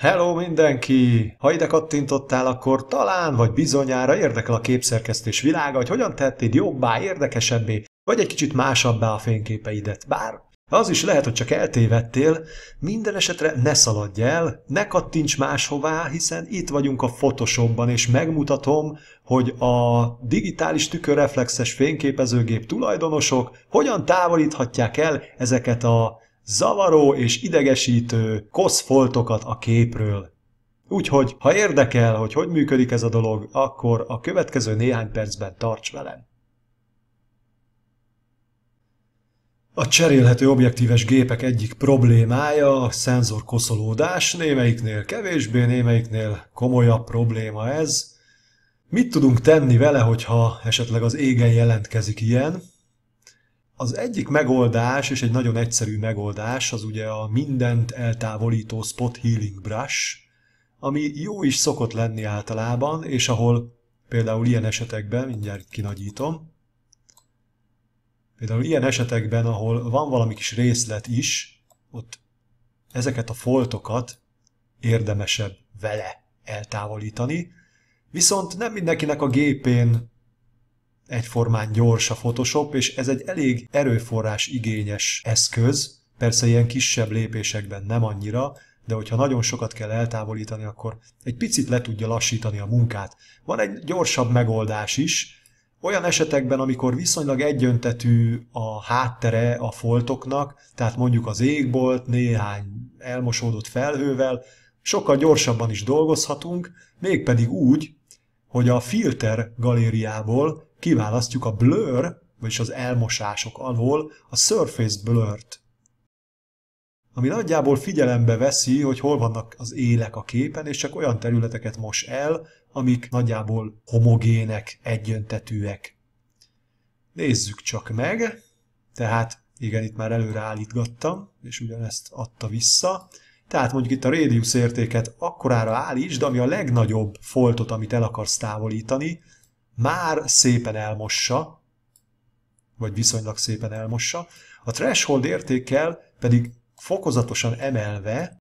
Hello mindenki! Ha ide kattintottál, akkor talán vagy bizonyára érdekel a képszerkesztés világa, hogy hogyan tettéd jobbá, érdekesebbé, vagy egy kicsit másabbá a fényképeidet. Bár az is lehet, hogy csak eltévedtél, minden esetre ne szaladj el, ne kattints máshová, hiszen itt vagyunk a Photoshopban, és megmutatom, hogy a digitális tükörreflexes fényképezőgép tulajdonosok hogyan távolíthatják el ezeket a zavaró és idegesítő koszfoltokat a képről. Úgyhogy, ha érdekel, hogy hogy működik ez a dolog, akkor a következő néhány percben tarts velem. A cserélhető objektíves gépek egyik problémája a szenzor koszolódás, némelyiknél kevésbé, némelyiknél komolyabb probléma ez. Mit tudunk tenni vele, hogyha esetleg az égen jelentkezik ilyen? Az egyik megoldás, és egy nagyon egyszerű megoldás, az ugye a mindent eltávolító spot healing brush, ami jó is szokott lenni általában, és ahol például ilyen esetekben, mindjárt kinagyítom, például ilyen esetekben, ahol van valami kis részlet is, ott ezeket a foltokat érdemesebb vele eltávolítani, viszont nem mindenkinek a gépén egyformán gyors a Photoshop, és ez egy elég erőforrás igényes eszköz, persze ilyen kisebb lépésekben nem annyira, de hogyha nagyon sokat kell eltávolítani, akkor egy picit le tudja lassítani a munkát. Van egy gyorsabb megoldás is, olyan esetekben, amikor viszonylag egyöntetű a háttere a foltoknak, tehát mondjuk az égbolt néhány elmosódott felhővel, sokkal gyorsabban is dolgozhatunk, mégpedig úgy, hogy a filter galériából kiválasztjuk a blur, vagyis az elmosások alól a surface blurt, ami nagyjából figyelembe veszi, hogy hol vannak az élek a képen, és csak olyan területeket mos el, amik nagyjából homogének, egyöntetűek. Nézzük csak meg, tehát igen, itt már előre állítgattam, és ugyanezt adta vissza. Tehát mondjuk itt a radius értéket akkorára állítsd, ami a legnagyobb foltot, amit el akarsz távolítani, már szépen elmossa, vagy viszonylag szépen elmossa, a threshold értékkel pedig fokozatosan emelve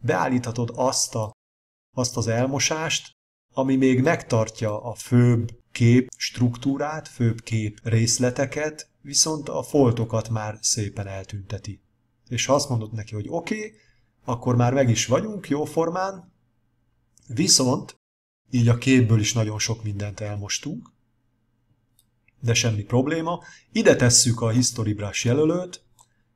beállíthatod azt, a, azt az elmosást, ami még megtartja a főbb kép struktúrát, főbb kép részleteket, viszont a foltokat már szépen eltünteti. És ha azt mondod neki, hogy oké, okay, akkor már meg is vagyunk jó formán, viszont így a képből is nagyon sok mindent elmostunk, de semmi probléma. Ide tesszük a History Brush jelölőt,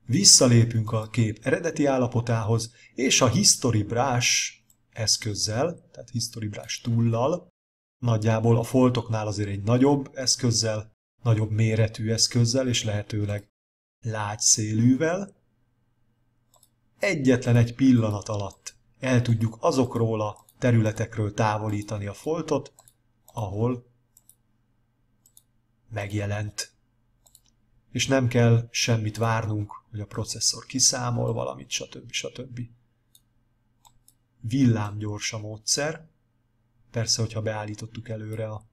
visszalépünk a kép eredeti állapotához, és a History Brush eszközzel, tehát History Brush túllal, nagyjából a foltoknál azért egy nagyobb eszközzel, nagyobb méretű eszközzel, és lehetőleg lágy szélűvel, egyetlen egy pillanat alatt el tudjuk azokról a területekről távolítani a foltot, ahol megjelent. És nem kell semmit várnunk, hogy a processzor kiszámol valamit, stb. stb. Villámgyors a módszer. Persze, hogyha beállítottuk előre a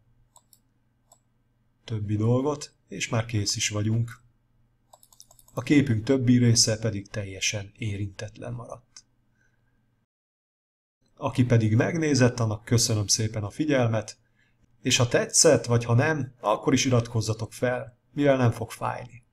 többi dolgot, és már kész is vagyunk a képünk többi része pedig teljesen érintetlen maradt. Aki pedig megnézett, annak köszönöm szépen a figyelmet, és ha tetszett, vagy ha nem, akkor is iratkozzatok fel, mivel nem fog fájni.